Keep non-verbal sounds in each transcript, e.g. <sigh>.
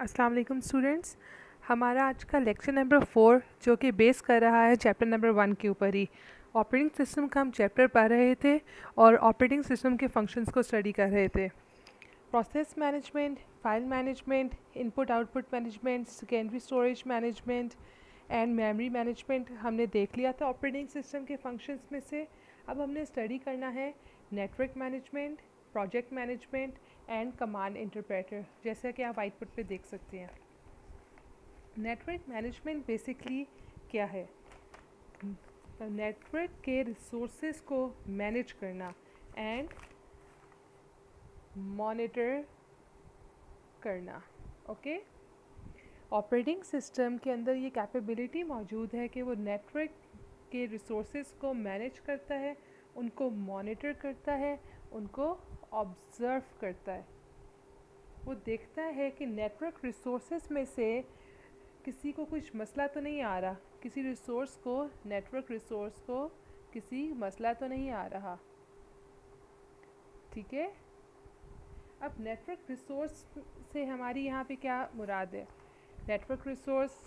अस्सलाम वालेकुम स्टूडेंट्स हमारा आज का लेक्चर नंबर फोर जो कि बेस कर रहा है चैप्टर नंबर वन के ऊपर ही ऑपरेटिंग सिस्टम का हम चैप्टर पढ़ रहे थे और ऑपरेटिंग सिस्टम के फंक्शंस को स्टडी कर रहे थे process management file management input output management secondary storage management and memory management हमने देख लिया था ऑपरेटिंग सिस्टम के फंक्शंस में से अब हमने स्टडी करना है network management project management and command interpreter जैसा कि आप वाइट पे पर देख सकते हैं नेटवर्क मैनेजमेंट बेसिकली क्या है नेटवर्क के रिसोर्सेज को मैनेज करना एंड मॉनिटर करना ओके ऑपरेटिंग सिस्टम के अंदर ये कैपेबिलिटी मौजूद है कि वो नेटवर्क के रिसोर्सेज को मैनेज करता है उनको मॉनिटर करता है उनको ऑब्ज़र्व करता है वो देखता है कि नेटवर्क रिसोर्सेज में से किसी को कुछ मसला तो नहीं आ रहा किसी रिसोर्स को नेटवर्क रिसोर्स को किसी मसला तो नहीं आ रहा ठीक है अब नेटवर्क रिसोर्स से हमारी यहाँ पे क्या मुराद है नेटवर्क रिसोर्स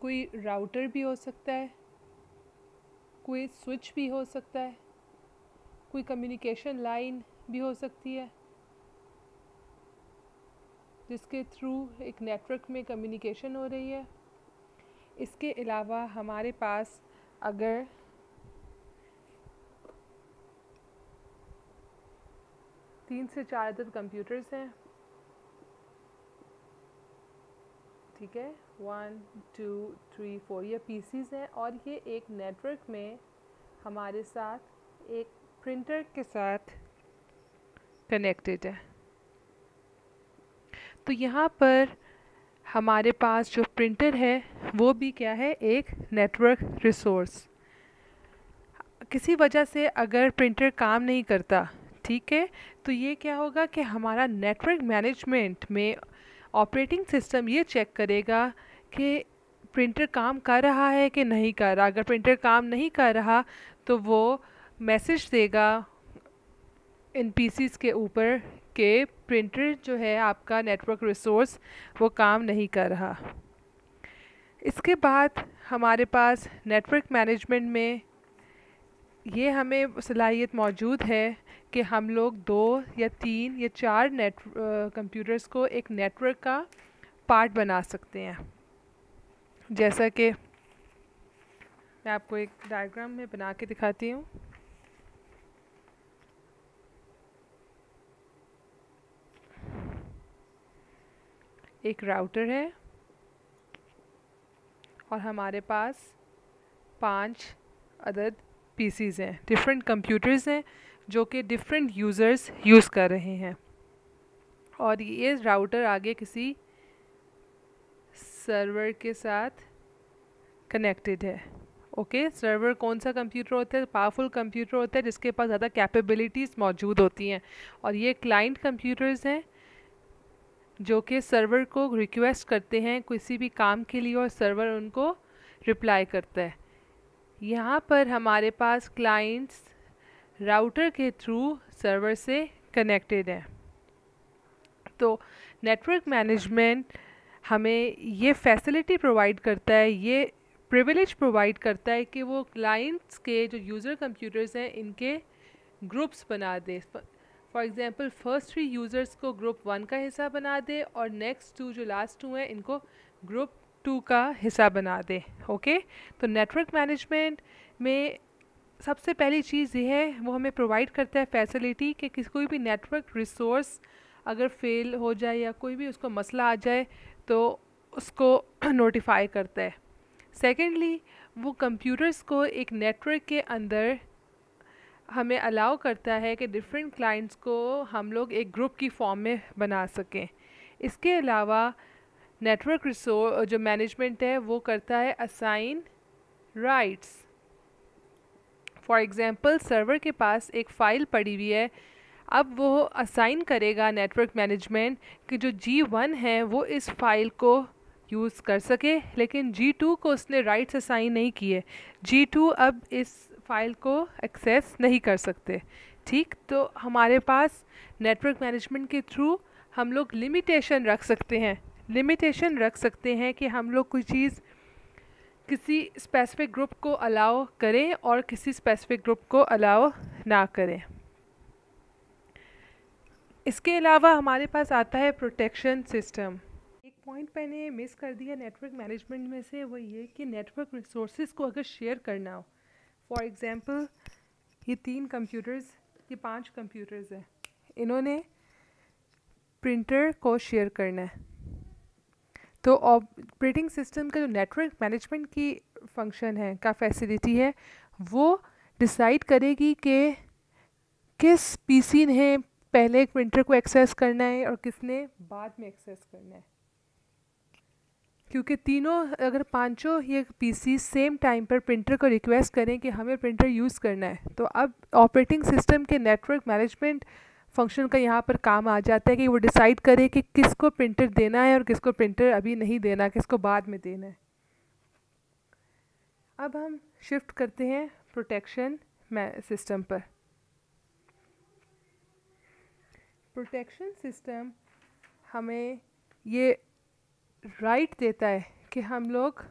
कोई राउटर भी हो सकता है कोई स्विच भी हो सकता है कोई कम्युनिकेशन लाइन भी हो सकती है जिसके थ्रू एक नेटवर्क में कम्युनिकेशन हो रही है इसके अलावा हमारे पास अगर तीन से चार अदद कंप्यूटर्स हैं ठीक है वन टू थ्री फोर ये पीसीज हैं और ये एक नेटवर्क में हमारे साथ एक प्रिंटर के साथ कनेक्टेड है तो यहाँ पर हमारे पास जो प्रिंटर है वो भी क्या है एक नेटवर्क रिसोर्स किसी वजह से अगर प्रिंटर काम नहीं करता ठीक है तो ये क्या होगा कि हमारा नेटवर्क मैनेजमेंट में ऑपरेटिंग सिस्टम ये चेक करेगा कि प्रिंटर काम कर रहा है कि नहीं कर रहा अगर प्रिंटर काम नहीं कर रहा तो वो मैसेज देगा इन के ऊपर के प्रिंटर जो है आपका नेटवर्क रिसोर्स वो काम नहीं कर रहा इसके बाद हमारे पास नेटवर्क मैनेजमेंट में ये हमें सलाहियत मौजूद है कि हम लोग दो या तीन या चार नेट कंप्यूटर्स को एक नेटवर्क का पार्ट बना सकते हैं जैसा कि मैं आपको एक डायग्राम में बना के दिखाती हूँ एक राउटर है और हमारे पास पांच अदद पीसीज हैं डिफरेंट कंप्यूटर्स हैं जो कि डिफरेंट यूज़र्स यूज़ कर रहे हैं और ये राउटर आगे किसी सर्वर के साथ कनेक्टेड है ओके okay, सर्वर कौन सा कंप्यूटर होता है पावरफुल कंप्यूटर होता है जिसके पास ज़्यादा कैपेबिलिटीज़ मौजूद होती हैं और ये क्लाइंट कंप्यूटर्स हैं जो कि सर्वर को रिक्वेस्ट करते हैं किसी भी काम के लिए और सर्वर उनको रिप्लाई करता है यहाँ पर हमारे पास क्लाइंट्स राउटर के थ्रू सर्वर से कनेक्टेड हैं तो नेटवर्क मैनेजमेंट हमें ये फैसिलिटी प्रोवाइड करता है ये प्रिविलेज प्रोवाइड करता है कि वो क्लाइंट्स के जो यूज़र कंप्यूटर्स हैं इनके ग्रुप्स बना दे for example first three users को ग्रुप वन का हिस्सा बना दे और नेक्स्ट टू जो लास्ट टू हैं इनको ग्रुप टू का हिस्सा बना दे ओके okay? तो नेटवर्क मैनेजमेंट में सबसे पहली चीज़ ये है वो हमें प्रोवाइड करता है फैसिलिटी कि किसी कोई भी नेटवर्क रिसोर्स अगर फेल हो जाए या कोई भी उसको मसला आ जाए तो उसको नोटिफाई <clears throat> करता है सेकेंडली वो कंप्यूटर्स को एक नेटवर्क के अंदर हमें अलाउ करता है कि डिफरेंट क्लाइंट्स को हम लोग एक ग्रुप की फॉर्म में बना सकें इसके अलावा नेटवर्क रिसोर्स जो मैनेजमेंट है वो करता है assign rights for example server के पास एक फ़ाइल पड़ी हुई है अब वो असाइन करेगा नेटवर्क मैनेजमेंट कि जो जी वन है वो इस फाइल को यूज़ कर सके लेकिन जी टू को उसने राइट्स असाइन नहीं किए जी टू अब इस फाइल को एक्सेस नहीं कर सकते ठीक तो हमारे पास नेटवर्क मैनेजमेंट के थ्रू हम लोग लिमिटेशन रख सकते हैं लिमिटेशन रख सकते हैं कि हम लोग कोई चीज़ किसी स्पेसिफिक ग्रुप को अलाउ करें और किसी स्पेसिफिक ग्रुप को अलाउ ना करें इसके अलावा हमारे पास आता है प्रोटेक्शन सिस्टम एक पॉइंट मैंने मिस कर दिया नेटवर्क मैनेजमेंट में से वो ये कि नेटवर्क रिसोर्सेज को अगर शेयर करना हो फॉर एग्ज़ाम्पल ये तीन कंप्यूटर्स ये पांच कंप्यूटर्स हैं इन्होंने प्रिंटर को शेयर करना है तो ऑपरेटिंग सिस्टम का जो नेटवर्क मैनेजमेंट की फंक्शन है का फैसिलिटी है वो डिसाइड करेगी कि किस पीसी ने पहले एक प्रिंटर को एक्सेस करना है और किसने बाद में एक्सेस करना है क्योंकि तीनों अगर पांचों ये पीसी सेम टाइम पर प्रिंटर को रिक्वेस्ट करें कि हमें प्रिंटर यूज़ करना है तो अब ऑपरेटिंग सिस्टम के नेटवर्क मैनेजमेंट फंक्शन का यहाँ पर काम आ जाता है कि वो डिसाइड करे कि किसको प्रिंटर देना है और किसको प्रिंटर अभी नहीं देना किसको बाद में देना है अब हम शिफ्ट करते हैं प्रोटेक्शन सिस्टम पर प्रोटेक्शन सिस्टम हमें ये राइट देता है कि हम लोग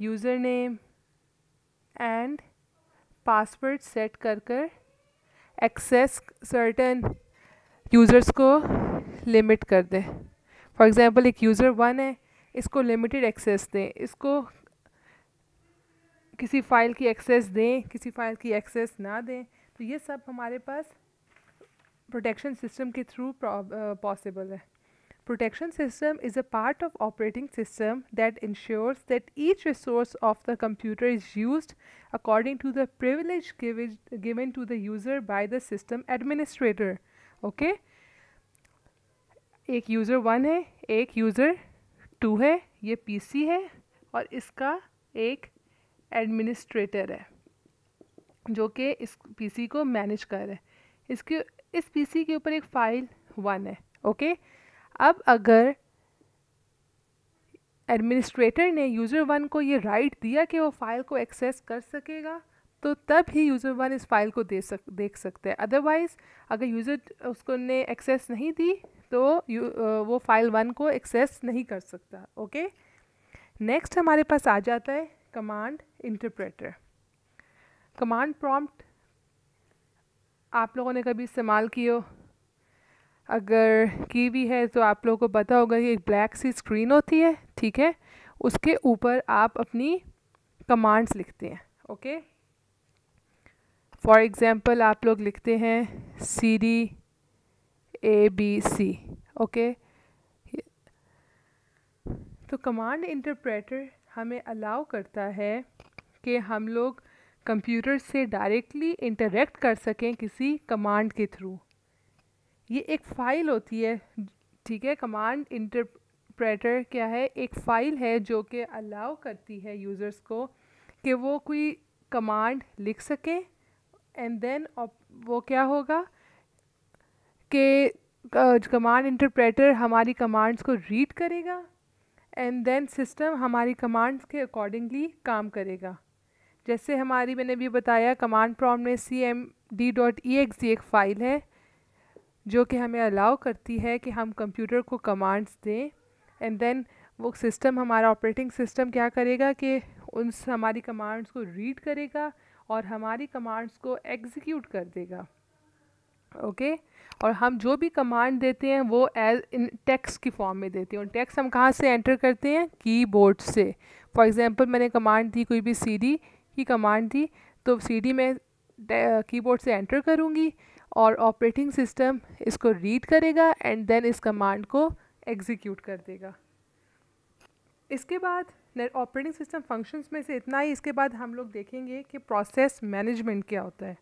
user name and password set कर कर एक्सेस सर्टन यूज़र्स को लिमिट कर दें फॉर एग्ज़ाम्पल एक यूज़र वन है इसको लिमिटेड एक्सेस दें इसको किसी फ़ाइल की एक्सेस दें किसी फ़ाइल की एक्सेस ना दें तो ये सब हमारे पास प्रोटेक्शन सिस्टम के थ्रू पॉसिबल है Protection system is a part of operating system that ensures that each resource of the computer is used according to the privilege given to the user by the system administrator. Okay? एक user one है एक user to है ये PC है और इसका एक administrator है जो कि इस पीसी को मैनेज कर रहा है इसके इस पीसी के ऊपर एक फ़ाइल वन है ओके okay? अब अगर एडमिनिस्ट्रेटर ने यूज़र वन को ये राइट right दिया कि वो फ़ाइल को एक्सेस कर सकेगा तो तब ही यूज़र वन इस फाइल को दे सक देख सकते हैं अदरवाइज़ अगर यूज़र उसको ने एक्सेस नहीं दी तो वो फाइल वन को एक्सेस नहीं कर सकता ओके नेक्स्ट हमारे पास आ जाता है कमांड इंटरप्रेटर कमांड प्रॉम्प्ट आप लोगों ने कभी इस्तेमाल किया अगर की भी है तो आप लोगों को पता होगा कि एक ब्लैक सी स्क्रीन होती है ठीक है उसके ऊपर आप अपनी कमांड्स लिखते हैं ओके फॉर एग्ज़ाम्पल आप लोग लिखते हैं C D A B C okay तो कमांड इंटरप्रेटर हमें अलाउ करता है कि हम लोग कंप्यूटर से डायरेक्टली इंटरेक्ट कर सकें किसी कमांड के थ्रू ये एक फ़ाइल होती है ठीक है कमांड इंटरप्रेटर क्या है एक फ़ाइल है जो कि अलाउ करती है यूज़र्स को कि वो कोई कमांड लिख सकें एंड देन वो क्या होगा कि कमांड इंटरप्रेटर हमारी कमांड्स को रीड करेगा एंड देन सिस्टम हमारी कमांड्स के अकॉर्डिंगली काम करेगा जैसे हमारी मैंने भी बताया कमांड प्रॉम्प्ट में C M D dot E X एक फ़ाइल है जो कि हमें अलाउ करती है कि हम कंप्यूटर को कमांड्स दें एंड देन वो सिस्टम हमारा ऑपरेटिंग सिस्टम क्या करेगा कि उन हमारी कमांड्स को रीड करेगा और हमारी कमांड्स को एग्जीक्यूट कर देगा ओके okay? और हम जो भी कमांड देते हैं वो एज इन टेक्स्ट की फॉर्म में देते हैं और टेक्स्ट हम कहाँ से एंटर करते हैं कीबोर्ड से फॉर एग्जांपल मैंने कमांड दी कोई भी सीडी की कमांड दी तो सीडी में कीबोर्ड से एंटर करूँगी और ऑपरेटिंग सिस्टम इसको रीड करेगा एंड देन इस कमांड को एग्जीक्यूट कर देगा इसके बाद ऑपरेटिंग सिस्टम फंक्शंस में से इतना ही इसके बाद हम लोग देखेंगे कि प्रोसेस मैनेजमेंट क्या होता है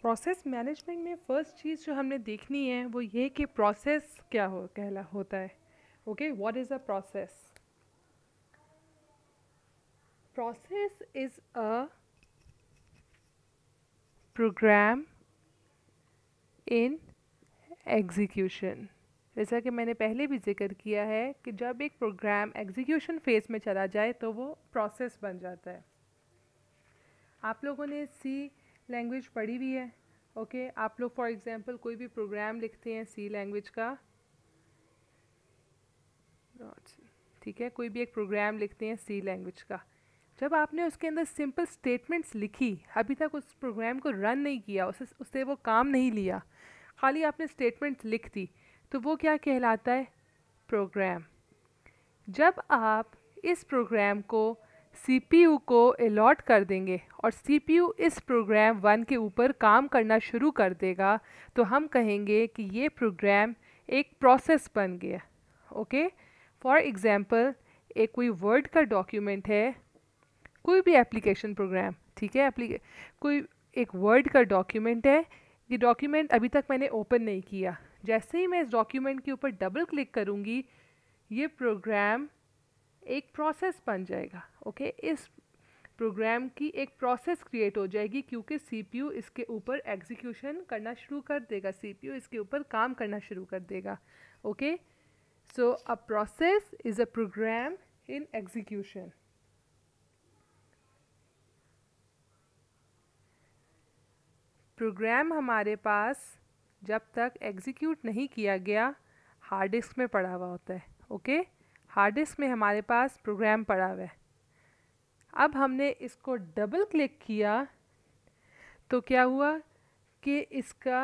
प्रोसेस मैनेजमेंट में फ़र्स्ट चीज़ जो हमने देखनी है वो ये कि प्रोसेस क्या हो कहला होता है okay what is a process process is a program in execution जैसा कि मैंने पहले भी जिक्र किया है कि जब एक प्रोग्राम एग्जीक्यूशन फेज़ में चला जाए तो वो प्रोसेस बन जाता है आप लोगों ने सी लैंग्वेज पढ़ी हुई है ओके okay? आप लोग फॉर एग्ज़ाम्पल कोई भी प्रोग्राम लिखते हैं सी लैंग्वेज का ठीक है कोई भी एक प्रोग्राम लिखते हैं सी लैंग्वेज का जब आपने उसके अंदर सिंपल स्टेटमेंट्स लिखी अभी तक उस प्रोग्राम को रन नहीं किया उसे उससे वो काम नहीं लिया खाली आपने स्टेटमेंट्स लिख दी तो वो क्या कहलाता है प्रोग्राम जब आप इस प्रोग्राम को सी को अलॉट कर देंगे और सी इस प्रोग्राम वन के ऊपर काम करना शुरू कर देगा तो हम कहेंगे कि ये प्रोग्राम एक प्रोसेस बन गया ओके फॉर एग्ज़ाम्पल एक कोई वर्ड का डॉक्यूमेंट है कोई भी एप्लीकेशन प्रोग्राम ठीक है एप्ली कोई एक वर्ड का डॉक्यूमेंट है ये डॉक्यूमेंट अभी तक मैंने ओपन नहीं किया जैसे ही मैं इस डॉक्यूमेंट के ऊपर डबल क्लिक करूँगी ये प्रोग्राम एक प्रोसेस बन जाएगा ओके इस प्रोग्राम की एक प्रोसेस क्रिएट हो जाएगी क्योंकि सीपीयू इसके ऊपर एग्जीक्यूशन करना शुरू कर देगा सीपीयू इसके ऊपर काम करना शुरू कर देगा okay so a process is a program in execution program हमारे पास जब तक एग्जीक्यूट नहीं किया गया हार्ड डिस्क में पड़ा हुआ होता है ओके हार्ड डिस्क में हमारे पास प्रोग्राम पड़ा हुआ है अब हमने इसको डबल क्लिक किया तो क्या हुआ कि इसका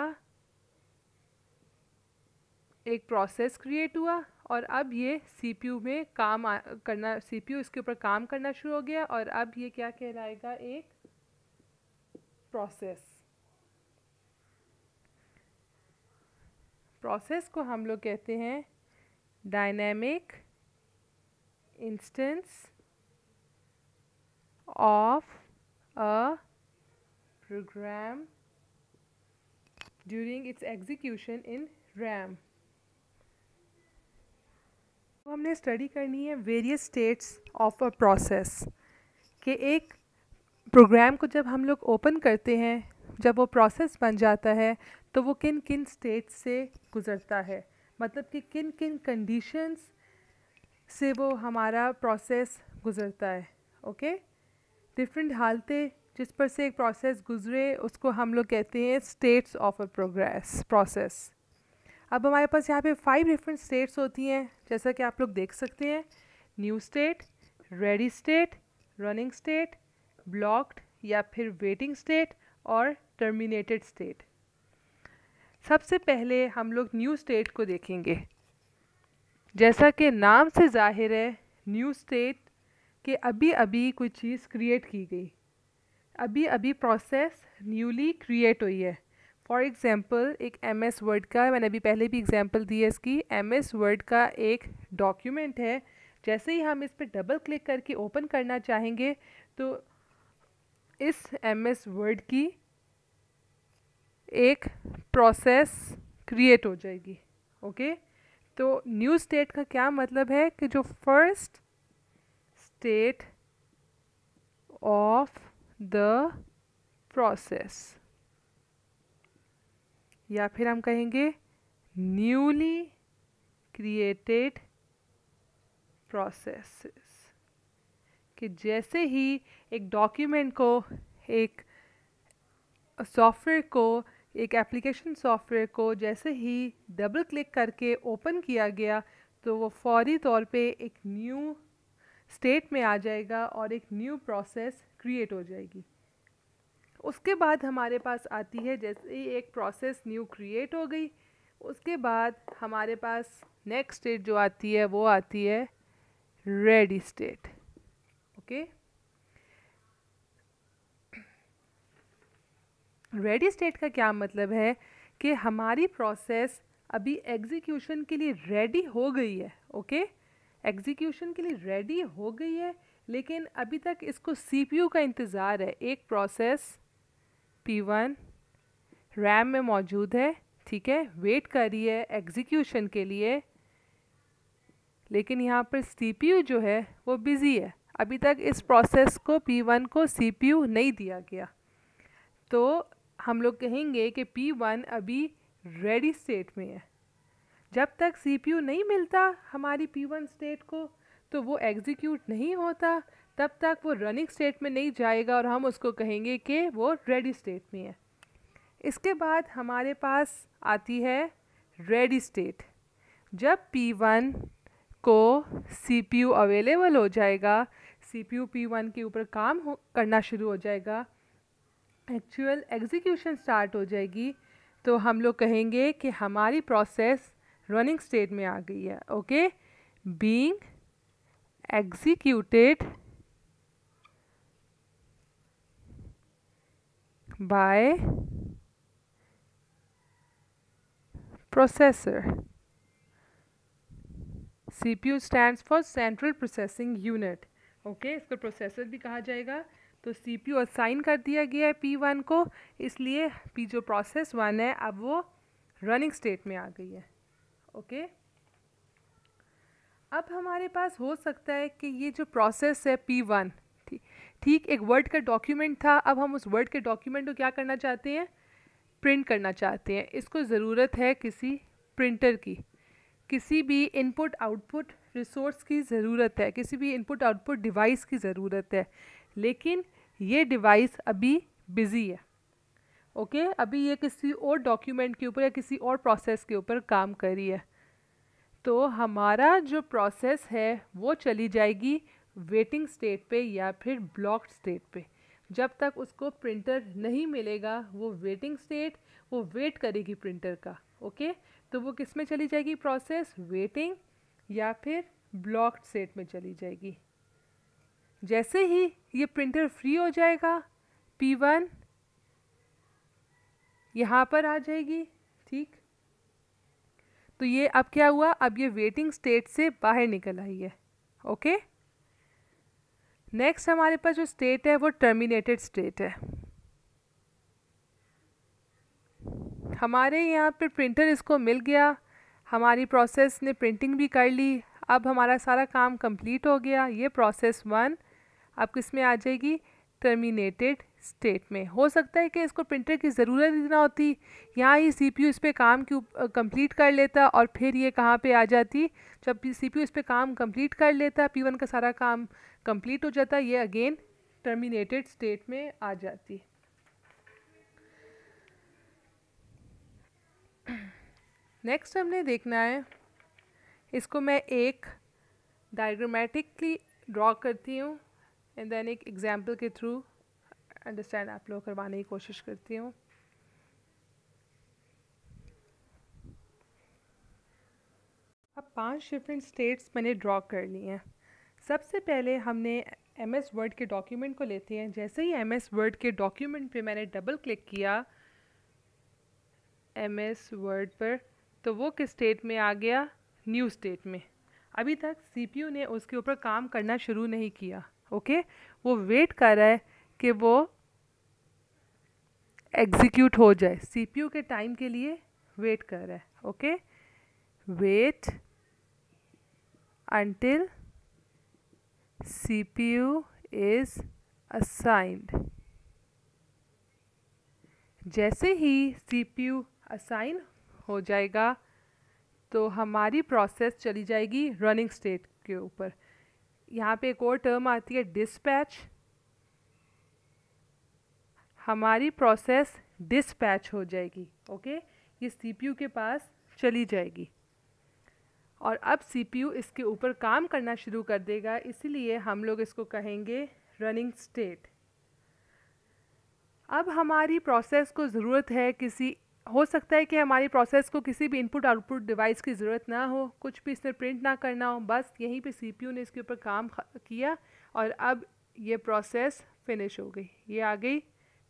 एक प्रोसेस क्रिएट हुआ और अब ये सीपीयू में काम करना सीपीयू इसके ऊपर काम करना शुरू हो गया और अब ये क्या कहलाएगा एक प्रोसेस प्रोसेस को हम लोग कहते हैं dynamic instance of a program during its execution in RAM तो हमने स्टडी करनी है various states of a process कि एक प्रोग्राम को जब हम लोग ओपन करते हैं जब वो प्रोसेस बन जाता है तो वो किन किन स्टेट से गुज़रता है मतलब कि किन किन कंडीशंस से वो हमारा प्रोसेस गुज़रता है ओके डिफरेंट हालतें जिस पर से एक प्रोसेस गुज़रे उसको हम लोग कहते हैं states of a progress process अब हमारे पास यहाँ पे फाइव डिफरेंट स्टेट्स होती हैं जैसा कि आप लोग देख सकते हैं new state ready state running state blocked या फिर वेटिंग स्टेट और टर्मिनेटेड स्टेट सबसे पहले हम लोग न्यू स्टेट को देखेंगे जैसा कि नाम से जाहिर है न्यू स्टेट कि अभी अभी कोई चीज़ क्रिएट की गई अभी अभी प्रोसेस न्यूली क्रिएट हुई है फॉर एग्ज़ाम्पल एक एम एस वर्ड का मैंने अभी पहले भी एग्ज़ाम्पल दी है इसकी एम एस वर्ड का एक डॉक्यूमेंट है जैसे ही हम इस पर डबल क्लिक करके ओपन करना चाहेंगे तो इस एम एस वर्ड की एक प्रोसेस क्रिएट हो जाएगी ओके तो न्यू स्टेट का क्या मतलब है कि जो first state of the process या फिर हम कहेंगे न्यूली क्रिएटेड प्रोसेसेस कि जैसे ही एक डॉक्यूमेंट को एक सॉफ्टवेयर को एक एप्लीकेशन सॉफ्टवेयर को जैसे ही डबल क्लिक करके ओपन किया गया तो वो फौरी तौर पे एक न्यू स्टेट में आ जाएगा और एक न्यू प्रोसेस क्रिएट हो जाएगी उसके बाद हमारे पास आती है जैसे ही एक प्रोसेस न्यू क्रिएट हो गई उसके बाद हमारे पास नेक्स्ट स्टेट जो आती है वो आती है ready state okay ready state का क्या मतलब है कि हमारी प्रोसेस अभी एग्जीक्यूशन के लिए रेडी हो गई है ओके एग्जीक्यूशन के लिए रेडी हो गई है लेकिन अभी तक इसको सीपीयू का इंतज़ार है एक प्रोसेस पी वन रैम में मौजूद है ठीक है वेट कर रही है एग्जीक्यूशन के लिए लेकिन यहाँ पर सीपीयू जो है वो बिज़ी है अभी तक इस प्रोसेस को पी वन को सीपीयू नहीं दिया गया तो हम लोग कहेंगे कि P1 अभी रेडी स्टेट में है जब तक सीपीयू नहीं मिलता हमारी P1 स्टेट को तो वो एग्जीक्यूट नहीं होता तब तक वो रनिंग स्टेट में नहीं जाएगा और हम उसको कहेंगे कि वो रेडी स्टेट में है इसके बाद हमारे पास आती है रेडी स्टेट जब P1 को CPU अवेलेबल हो जाएगा CPU P1 के ऊपर काम हो करना शुरू हो जाएगा एक्चुअल एग्जीक्यूशन स्टार्ट हो जाएगी तो हम लोग कहेंगे कि हमारी प्रोसेस रनिंग स्टेट में आ गई है okay being executed by processor C P U stand for central processing unit okay इसको प्रोसेसर भी कहा जाएगा तो सी पी असाइन कर दिया गया है पी वन को इसलिए पी जो प्रोसेस वन है अब वो रनिंग स्टेट में आ गई है ओके अब हमारे पास हो सकता है कि ये जो प्रोसेस है पी वन ठीक एक वर्ड का डॉक्यूमेंट था अब हम उस वर्ड के डॉक्यूमेंट को क्या करना चाहते हैं प्रिंट करना चाहते हैं इसको ज़रूरत है किसी प्रिंटर की किसी भी इनपुट आउटपुट रिसोर्स की ज़रूरत है किसी भी इनपुट आउटपुट डिवाइस की ज़रूरत है लेकिन ये डिवाइस अभी बिज़ी है ओके okay? अभी ये किसी और डॉक्यूमेंट के ऊपर या किसी और प्रोसेस के ऊपर काम कर रही है तो हमारा जो प्रोसेस है वो चली जाएगी वेटिंग स्टेट पे या फिर ब्लॉक्ड स्टेट पे जब तक उसको प्रिंटर नहीं मिलेगा वो वेटिंग स्टेट वो वेट करेगी प्रिंटर का ओके okay? तो वो किस में चली जाएगी प्रोसेस वेटिंग या फिर ब्लॉक्ड स्टेट में चली जाएगी जैसे ही ये प्रिंटर फ्री हो जाएगा पी वन यहाँ पर आ जाएगी ठीक तो ये अब क्या हुआ अब ये वेटिंग स्टेट से बाहर निकल आई है ओके नेक्स्ट हमारे पास जो स्टेट है वो टर्मिनेटेड स्टेट है हमारे यहाँ पर प्रिंटर इसको मिल गया हमारी प्रोसेस ने प्रिंटिंग भी कर ली अब हमारा सारा काम कंप्लीट हो गया ये प्रोसेस वन आप किस में आ जाएगी टर्मिनेटेड स्टेट में हो सकता है कि इसको प्रिंटर की ज़रूरत ही ना होती यहाँ ही सी पी यू इस पर काम कंप्लीट कर लेता और फिर ये कहाँ पे आ जाती जब सी पी यू इस पर काम कंप्लीट कर लेता पी वन का सारा काम कंप्लीट हो जाता ये अगेन टर्मिनेटेड स्टेट में आ जाती नेक्स्ट हमने देखना है इसको मैं एक डायग्रामेटिकली ड्रॉ करती हूँ एंड देन एक एग्ज़ाम्पल के थ्रू अंडरस्टैंड आप लोग करवाने की कोशिश करती हूँ अब पांच डिफरेंट स्टेट्स मैंने ड्रॉ कर ली हैं सबसे पहले हमने एम एस वर्ड के डॉक्यूमेंट को लेते हैं जैसे ही एम एस वर्ड के डॉक्यूमेंट पे मैंने डबल क्लिक किया एम एस वर्ड पर तो वो किस स्टेट में आ गया न्यू स्टेट में अभी तक सी पी यू ने उसके ऊपर काम करना शुरू नहीं किया ओके वो वेट कर रहा है कि वो एग्जीक्यूट हो जाए सीपीयू के टाइम के लिए वेट कर रहा है okay wait P U is assigned जैसे ही यू असाइन हो जाएगा तो हमारी प्रोसेस चली जाएगी रनिंग स्टेट के ऊपर यहाँ पे एक और टर्म आती है डिस्पैच हमारी प्रोसेस डिस्पैच हो जाएगी ओके ये सीपीयू के पास चली जाएगी और अब सीपीयू इसके ऊपर काम करना शुरू कर देगा इसीलिए हम लोग इसको कहेंगे रनिंग स्टेट अब हमारी प्रोसेस को ज़रूरत है किसी हो सकता है कि हमारी प्रोसेस को किसी भी इनपुट आउटपुट डिवाइस की ज़रूरत ना हो कुछ भी इसने प्रिंट ना करना हो बस यहीं पे सीपीयू ने इसके ऊपर काम किया और अब ये प्रोसेस फिनिश हो गई ये आ गई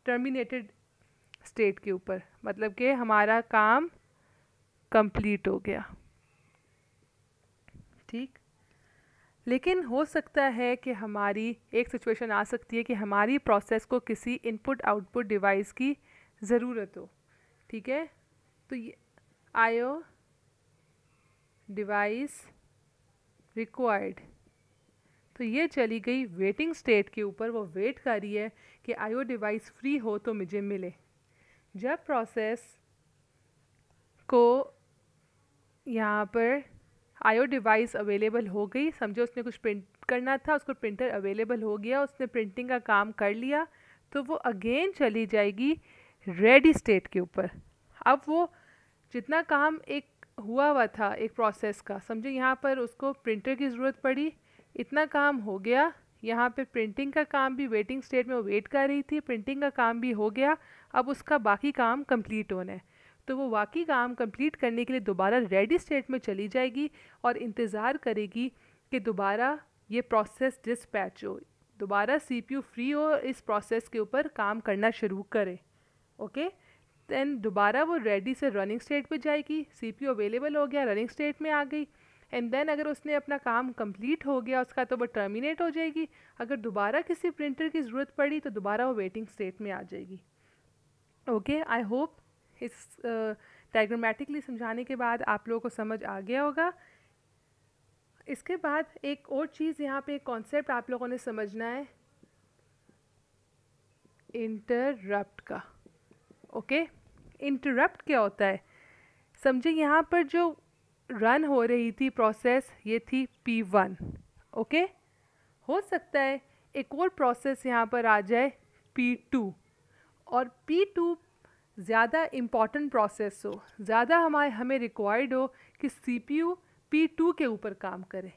टर्मिनेटेड स्टेट के ऊपर मतलब कि हमारा काम कंप्लीट हो गया ठीक लेकिन हो सकता है कि हमारी एक सिचुएशन आ सकती है कि हमारी प्रोसेस को किसी इनपुट आउटपुट डिवाइस की ज़रूरत हो ठीक है तो ये आयो डिवाइस रिक्वायर्ड तो ये चली गई वेटिंग स्टेट के ऊपर वो वेट कर रही है कि आयो डिवाइस फ्री हो तो मुझे मिले जब प्रोसेस को यहाँ पर आयो डिवाइस अवेलेबल हो गई समझो उसने कुछ प्रिंट करना था उसको प्रिंटर अवेलेबल हो गया उसने प्रिंटिंग का काम कर लिया तो वो अगेन चली जाएगी रेडी स्टेट के ऊपर अब वो जितना काम एक हुआ हुआ था एक प्रोसेस का समझे यहाँ पर उसको प्रिंटर की ज़रूरत पड़ी इतना काम हो गया यहाँ पे प्रिंटिंग का काम भी वेटिंग स्टेट में वो वेट कर रही थी प्रिंटिंग का काम भी हो गया अब उसका बाकी काम कंप्लीट होना है तो वो बाकी काम कंप्लीट करने के लिए दोबारा रेडी स्टेट में चली जाएगी और इंतज़ार करेगी कि दोबारा ये प्रोसेस डिस्पैच हो दोबारा सीपीयू फ्री हो इस प्रोसेस के ऊपर काम करना शुरू करें ओके दैन दोबारा वो रेडी से रनिंग स्टेट पे जाएगी सी पी अवेलेबल हो गया रनिंग स्टेट में आ गई एंड देन अगर उसने अपना काम कंप्लीट हो गया उसका तो वो टर्मिनेट हो जाएगी अगर दोबारा किसी प्रिंटर की ज़रूरत पड़ी तो दोबारा वो वेटिंग स्टेट में आ जाएगी ओके आई होप इस डायग्रामेटिकली uh, समझाने के बाद आप लोगों को समझ आ गया होगा इसके बाद एक और चीज़ यहाँ पे एक कॉन्सेप्ट आप लोगों ने समझना है इंटरप्ट का ओके इंटरप्ट क्या होता है समझे यहाँ पर जो रन हो रही थी प्रोसेस ये थी पी वन ओके हो सकता है एक और प्रोसेस यहाँ पर आ जाए पी टू और पी टू ज़्यादा इम्पॉर्टेंट प्रोसेस हो ज़्यादा हमारे हमें रिक्वायर्ड हो कि C P U P two के ऊपर काम करे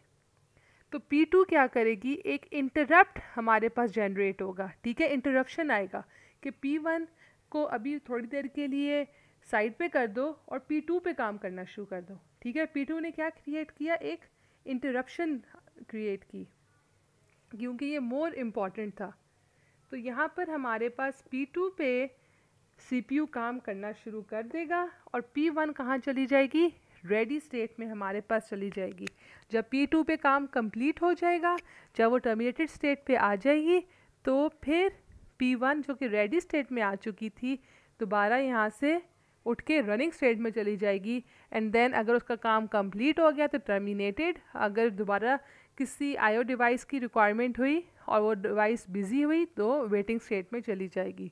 तो पी टू क्या करेगी एक इंटरप्ट हमारे पास जनरेट होगा ठीक है इंटरप्शन आएगा कि पी वन को अभी थोड़ी देर के लिए साइड पे कर दो और पी टू पे काम करना शुरू कर दो ठीक है पी टू ने क्या क्रिएट किया एक इंटरप्शन क्रिएट की क्योंकि ये मोर इम्पॉर्टेंट था तो यहाँ पर हमारे पास पी सी पे यू काम करना शुरू कर देगा और पी वन कहाँ चली जाएगी रेडी स्टेट में हमारे पास चली जाएगी जब पी टू पे काम कंप्लीट हो जाएगा जब वो टर्मिनेटेड स्टेट पे आ जाएगी तो फिर पी वन जो कि रेडी स्टेट में आ चुकी थी दोबारा यहाँ से उठ के रनिंग स्टेट में चली जाएगी एंड देन अगर उसका काम कंप्लीट हो गया तो टर्मिनेटेड अगर दोबारा किसी आईओ डिवाइस की रिक्वायरमेंट हुई और वो डिवाइस बिज़ी हुई तो वेटिंग स्टेट में चली जाएगी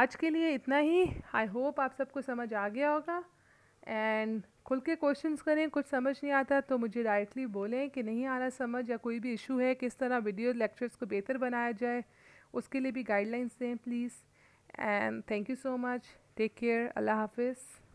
आज के लिए इतना ही आई होप आप सबको समझ आ गया होगा एंड खुल के क्वेश्चन करें कुछ समझ नहीं आता तो मुझे डायरेक्टली बोलें कि नहीं आ रहा समझ या कोई भी इशू है किस तरह वीडियो लेक्चर्स को बेहतर बनाया जाए उसके लिए भी गाइडलाइंस दें please and thank you so much take care अल्लाह हाफिज़